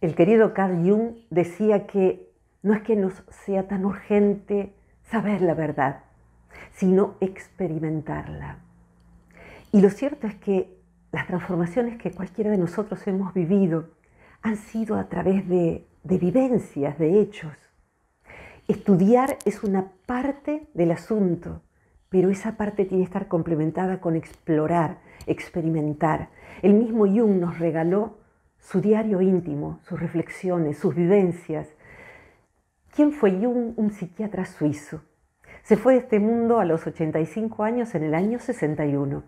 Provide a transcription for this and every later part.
El querido Carl Jung decía que no es que nos sea tan urgente saber la verdad, sino experimentarla. Y lo cierto es que las transformaciones que cualquiera de nosotros hemos vivido han sido a través de, vivencias, de hechos. Estudiar es una parte del asunto, pero esa parte tiene que estar complementada con explorar, experimentar. El mismo Jung nos regaló su diario íntimo, sus reflexiones, sus vivencias. ¿Quién fue Jung, un psiquiatra suizo? Se fue de este mundo a los 85 años en el año 61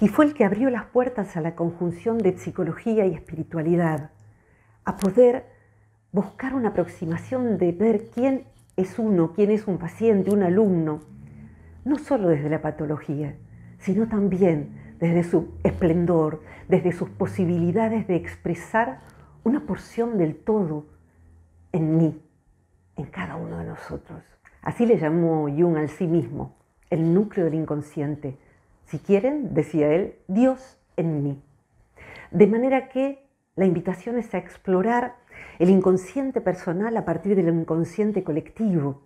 y fue el que abrió las puertas a la conjunción de psicología y espiritualidad, a poder buscar una aproximación de ver quién es uno, quién es un paciente, un alumno, no solo desde la patología, sino también desde su esplendor, desde sus posibilidades de expresar una porción del todo en mí, en cada uno de nosotros. Así le llamó Jung al sí mismo, el núcleo del inconsciente. Si quieren, decía él, Dios en mí. De manera que la invitación es a explorar el inconsciente personal a partir del inconsciente colectivo.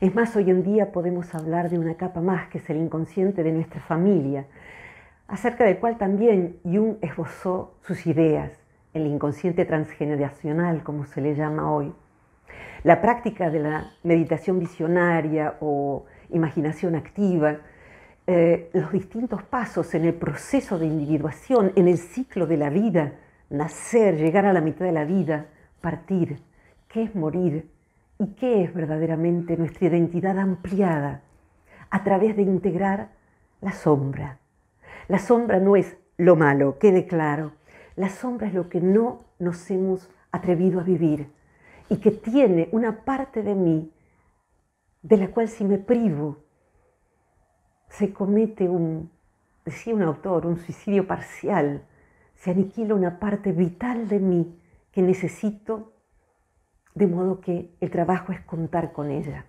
Es más, hoy en día podemos hablar de una capa más, que es el inconsciente de nuestra familia, acerca del cual también Jung esbozó sus ideas, el inconsciente transgeneracional, como se le llama hoy. La práctica de la meditación visionaria o imaginación activa, eh, los distintos pasos en el proceso de individuación, en el ciclo de la vida, nacer, llegar a la mitad de la vida, partir, qué es morir y qué es verdaderamente nuestra identidad ampliada a través de integrar la sombra la sombra no es lo malo, quede claro. La sombra es lo que no nos hemos atrevido a vivir y que tiene una parte de mí de la cual si me privo se comete un, decía un autor, un suicidio parcial, se aniquila una parte vital de mí que necesito, de modo que el trabajo es contar con ella.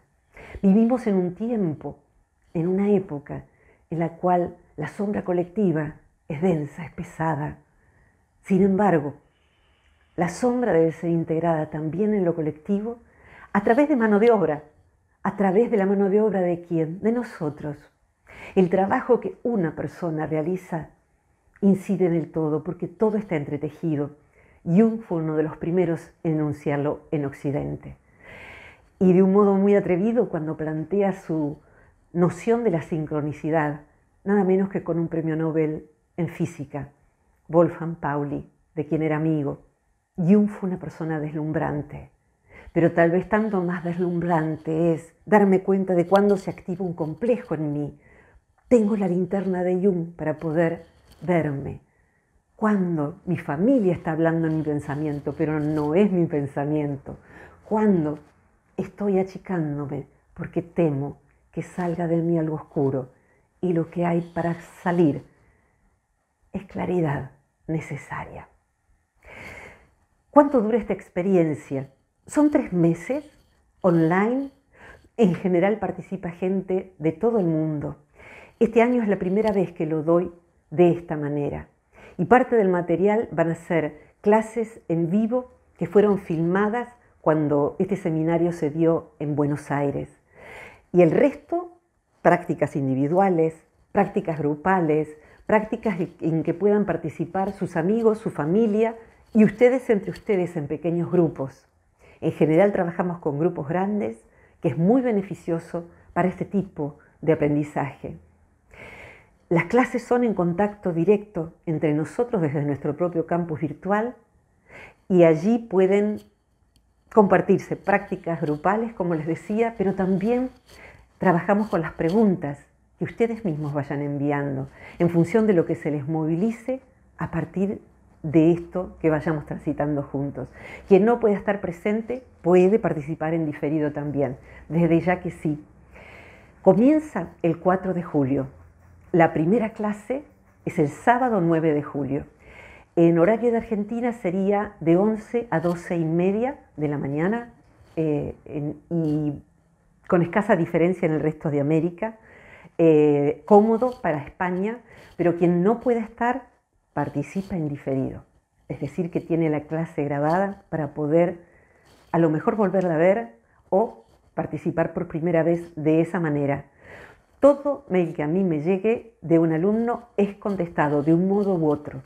Vivimos en un tiempo, en una época en la cual la sombra colectiva es densa, es pesada. Sin embargo, la sombra debe ser integrada también en lo colectivo a través de mano de obra. ¿A través de la mano de obra de quién? De nosotros. El trabajo que una persona realiza incide en el todo porque todo está entretejido. Jung fue uno de los primeros en enunciarlo en Occidente. Y de un modo muy atrevido cuando plantea su noción de la sincronicidad, nada menos que con un premio Nobel en física, Wolfgang Pauli, de quien era amigo. Jung fue una persona deslumbrante, pero tal vez tanto más deslumbrante es darme cuenta de cuándo se activa un complejo en mí. Tengo la linterna de Jung para poder verme. Cuando mi familia está hablando en mi pensamiento, pero no es mi pensamiento. Cuando estoy achicándome porque temo que salga de mí algo oscuro y lo que hay para salir. Es claridad necesaria. ¿Cuánto dura esta experiencia? Son tres meses online. En general participa gente de todo el mundo. Este año es la primera vez que lo doy de esta manera. Y parte del material van a ser clases en vivo que fueron filmadas cuando este seminario se dio en Buenos Aires. Y el resto prácticas individuales, prácticas grupales, prácticas en que puedan participar sus amigos, su familia y ustedes entre ustedes en pequeños grupos. En general trabajamos con grupos grandes, que es muy beneficioso para este tipo de aprendizaje. Las clases son en contacto directo entre nosotros desde nuestro propio campus virtual y allí pueden compartirse prácticas grupales, como les decía, pero también trabajamos con las preguntas que ustedes mismos vayan enviando en función de lo que se les movilice a partir de esto que vayamos transitando juntos. Quien no pueda estar presente puede participar en diferido también, desde ya que sí. Comienza el 4 de julio. La primera clase es el sábado 9 de julio. En horario de Argentina sería de 11 a 12 y media de la mañana eh, y con escasa diferencia en el resto de América, eh, cómodo para España, pero quien no pueda estar participa en diferido. Es decir, que tiene la clase grabada para poder a lo mejor volverla a ver o participar por primera vez de esa manera. Todo mail que a mí me llegue de un alumno es contestado de un modo u otro.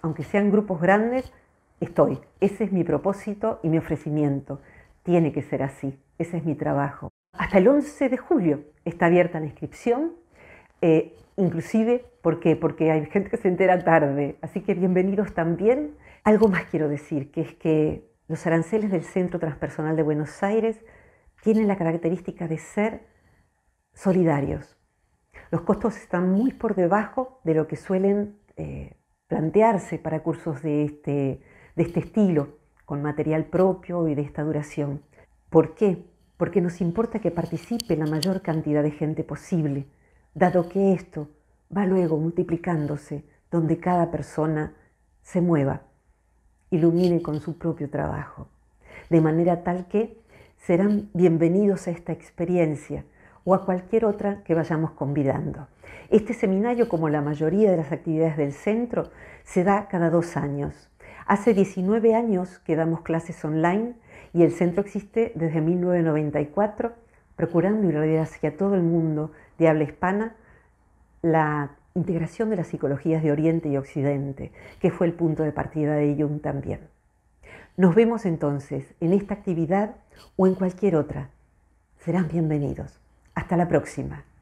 Aunque sean grupos grandes, estoy. Ese es mi propósito y mi ofrecimiento. Tiene que ser así. Ese es mi trabajo. Hasta el 11 de julio está abierta la inscripción, eh, inclusive porque hay gente que se entera tarde, así que bienvenidos también. Algo más quiero decir, que es que los aranceles del Centro Transpersonal de Buenos Aires tienen la característica de ser solidarios. Los costos están muy por debajo de lo que suelen eh, plantearse para cursos de este, de este estilo, con material propio y de esta duración. ¿Por qué? porque nos importa que participe la mayor cantidad de gente posible, dado que esto va luego multiplicándose donde cada persona se mueva, ilumine con su propio trabajo, de manera tal que serán bienvenidos a esta experiencia o a cualquier otra que vayamos convidando. Este seminario, como la mayoría de las actividades del centro, se da cada dos años. Hace 19 años que damos clases online y el centro existe desde 1994, procurando realidad hacia todo el mundo de habla hispana la integración de las psicologías de Oriente y Occidente, que fue el punto de partida de Jung también. Nos vemos entonces en esta actividad o en cualquier otra. Serán bienvenidos. Hasta la próxima.